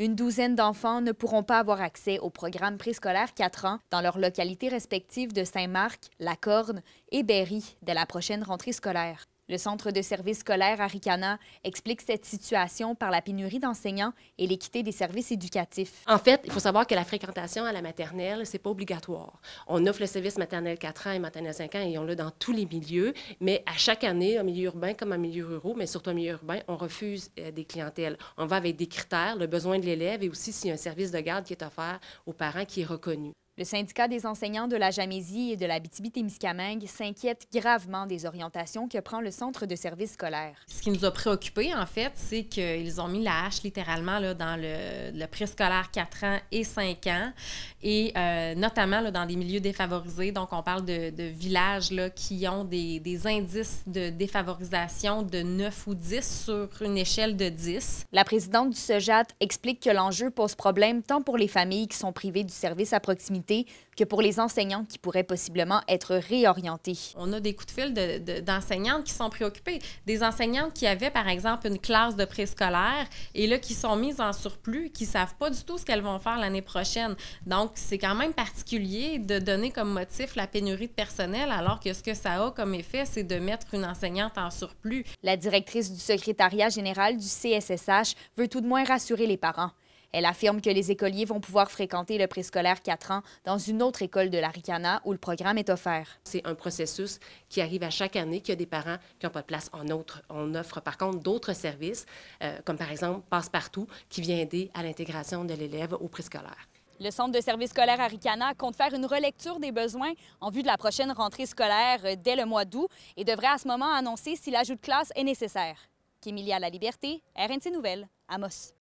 Une douzaine d'enfants ne pourront pas avoir accès au programme préscolaire 4 ans dans leurs localités respectives de Saint-Marc, La Corne et Berry dès la prochaine rentrée scolaire. Le Centre de services scolaires ricana explique cette situation par la pénurie d'enseignants et l'équité des services éducatifs. En fait, il faut savoir que la fréquentation à la maternelle, c'est pas obligatoire. On offre le service maternel 4 ans et maternelle 5 ans et on l'a dans tous les milieux, mais à chaque année, en milieu urbain comme en milieu rural, mais surtout en milieu urbain, on refuse euh, des clientèles. On va avec des critères, le besoin de l'élève et aussi s'il y a un service de garde qui est offert aux parents qui est reconnu. Le syndicat des enseignants de la Jamésie et de la Bitibi-Témiscamingue s'inquiète gravement des orientations que prend le centre de services scolaires. Ce qui nous a préoccupés, en fait, c'est qu'ils ont mis la hache littéralement là, dans le, préscolaire 4 ans et 5 ans, et euh, notamment là, dans des milieux défavorisés. Donc, on parle de, villages là, qui ont des, des, indices de défavorisation de 9 ou 10 sur une échelle de 10. La présidente du SEJAT explique que l'enjeu pose problème tant pour les familles qui sont privées du service à proximité que pour les enseignants qui pourraient possiblement être réorientés. On a des coups de fil d'enseignantes qui sont préoccupées, des enseignantes qui avaient par exemple une classe de préscolaire et là qui sont mises en surplus, qui savent pas du tout ce qu'elles vont faire l'année prochaine. Donc c'est quand même particulier de donner comme motif la pénurie de personnel alors que ce que ça a comme effet, c'est de mettre une enseignante en surplus. La directrice du secrétariat général du CSSH veut tout de moins rassurer les parents. Elle affirme que les écoliers vont pouvoir fréquenter le préscolaire 4 ans dans une autre école de l'Aricana où le programme est offert. C'est un processus qui arrive à chaque année, qu'il y a des parents qui n'ont pas de place en autre. On offre par contre d'autres services, euh, comme par exemple Passe-Partout, qui vient aider à l'intégration de l'élève au préscolaire. Le Centre de service scolaire Aricana compte faire une relecture des besoins en vue de la prochaine rentrée scolaire euh, dès le mois d'août et devrait à ce moment annoncer si l'ajout de classe est nécessaire. Kémilia La Liberté, RNC Nouvelle, Amos.